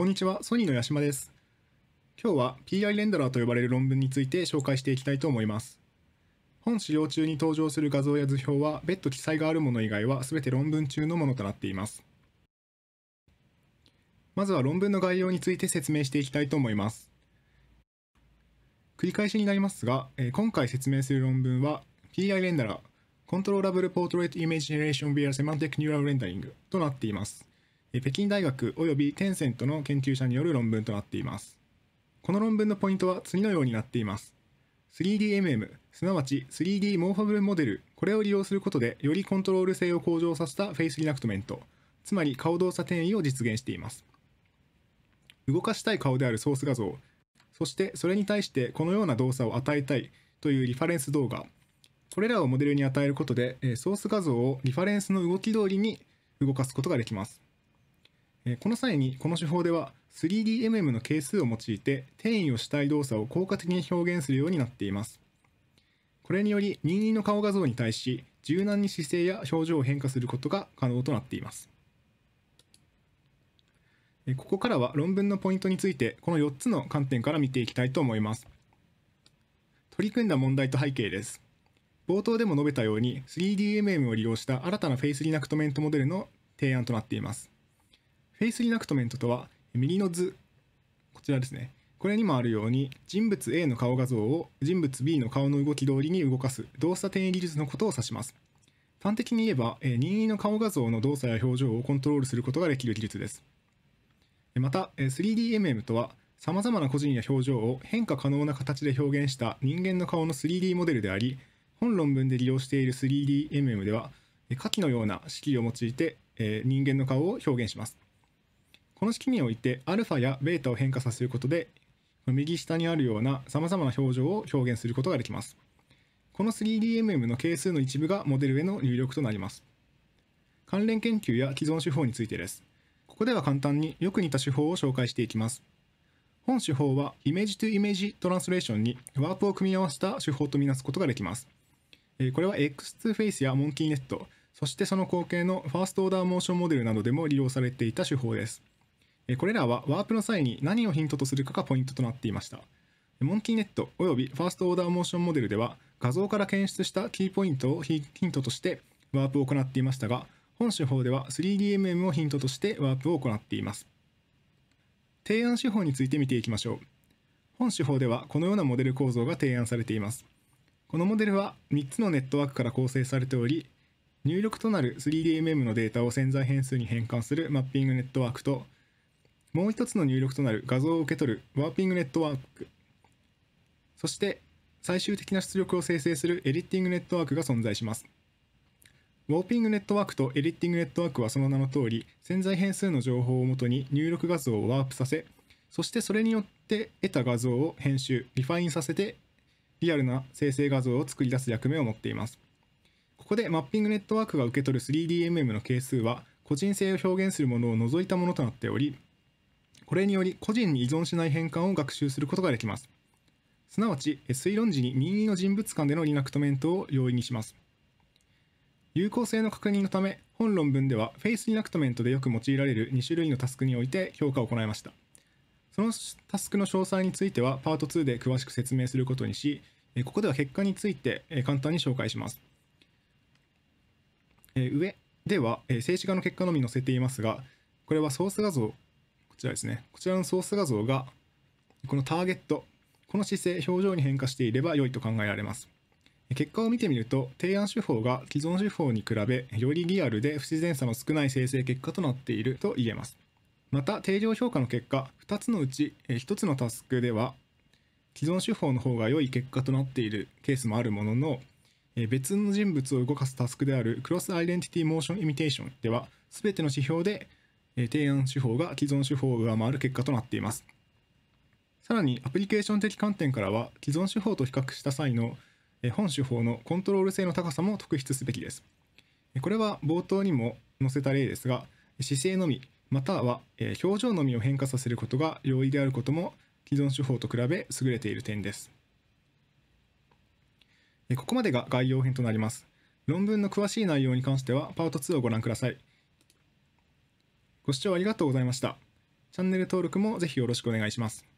こんにちは、ソニーの八島です。今日は PI レンダラーと呼ばれる論文について紹介していきたいと思います。本資料中に登場する画像や図表は別途記載があるもの以外は全て論文中のものとなっています。まずは論文の概要について説明していきたいと思います。繰り返しになりますが、今回説明する論文は PI レンダラー、Controllable Portrait Image Generation via Semantic Neural Rendering となっています。北京大学及びテンセントの研究者による論文となっています。この論文のポイントは次のようになっています。3DMM、すなわち 3D モーファブルモデル、これを利用することでよりコントロール性を向上させたフェイスリナクトメント、つまり顔動作転移を実現しています。動かしたい顔であるソース画像、そしてそれに対してこのような動作を与えたいというリファレンス動画、これらをモデルに与えることで、ソース画像をリファレンスの動き通りに動かすことができます。この際にこの手法では 3DMM の係数を用いて転移をしたい動作を効果的に表現するようになっています。これにより任意の顔画像に対し柔軟に姿勢や表情を変化することが可能となっています。ここからは論文のポイントについてこの4つの観点から見ていきたいと思います。取り組んだ問題と背景です。冒頭でも述べたように 3DMM を利用した新たなフェイスリナクトメントモデルの提案となっています。フェイスリナクトメントとは右の図こちらですねこれにもあるように人物 A の顔画像を人物 B の顔の動き通りに動かす動作転移技術のことを指します端的に言えば任意の顔画像の動作や表情をコントロールすることができる技術ですまた 3DMM とはさまざまな個人や表情を変化可能な形で表現した人間の顔の 3D モデルであり本論文で利用している 3DMM では下記のような式を用いて人間の顔を表現しますこの式において α や β を変化させることで右下にあるような様々な表情を表現することができます。この 3DMM の係数の一部がモデルへの入力となります。関連研究や既存手法についてです。ここでは簡単によく似た手法を紹介していきます。本手法はイメージトゥイメージトランスレーションにワープを組み合わせた手法とみなすことができます。これは X2 フェイスやモンキーネット、そしてその後継のファーストオーダーモーションモデルなどでも利用されていた手法です。これらはワープの際に何をヒントとするかがポイントとなっていました。モンキーネット及びファーストオーダーモーションモデルでは画像から検出したキーポイントをヒントとしてワープを行っていましたが、本手法では 3DMM をヒントとしてワープを行っています。提案手法について見ていきましょう。本手法ではこのようなモデル構造が提案されています。このモデルは3つのネットワークから構成されており、入力となる 3DMM のデータを潜在変数に変換するマッピングネットワークと、もう一つの入力となる画像を受け取るワーピングネットワーク、そして最終的な出力を生成するエディティングネットワークが存在します。ウォーピングネットワークとエディティングネットワークはその名の通り、潜在変数の情報をもとに入力画像をワープさせ、そしてそれによって得た画像を編集、リファインさせて、リアルな生成画像を作り出す役目を持っています。ここでマッピングネットワークが受け取る 3DMM の係数は、個人性を表現するものを除いたものとなっており、これにより個人に依存しない変換を学習することができます。すなわち、推論時に任意の人物間でのリナクトメントを容易にします。有効性の確認のため、本論文ではフェイスリナクトメントでよく用いられる2種類のタスクにおいて評価を行いました。そのタスクの詳細についてはパート2で詳しく説明することにし、ここでは結果について簡単に紹介します。上では静止画の結果のみ載せていますが、これはソース画像ちらですね。こちらのソース画像が、このターゲット、この姿勢、表情に変化していれば良いと考えられます。結果を見てみると、提案手法が既存手法に比べ、よりリアルで不自然さの少ない生成結果となっていると言えます。また、定量評価の結果、2つのうち1つのタスクでは、既存手法の方が良い結果となっているケースもあるものの、別の人物を動かすタスクであるクロスアイデンティティモーションイミテーションでは、全ての指標でえ提案手法が既存手法を上回る結果となっています。さらに、アプリケーション的観点からは、既存手法と比較した際の本手法のコントロール性の高さも特筆すべきです。これは冒頭にも載せた例ですが、姿勢のみ、または表情のみを変化させることが容易であることも、既存手法と比べ優れている点です。ここまでが概要編となります。論文の詳しい内容に関しては、パート2をご覧ください。ご視聴ありがとうございました。チャンネル登録もぜひよろしくお願いします。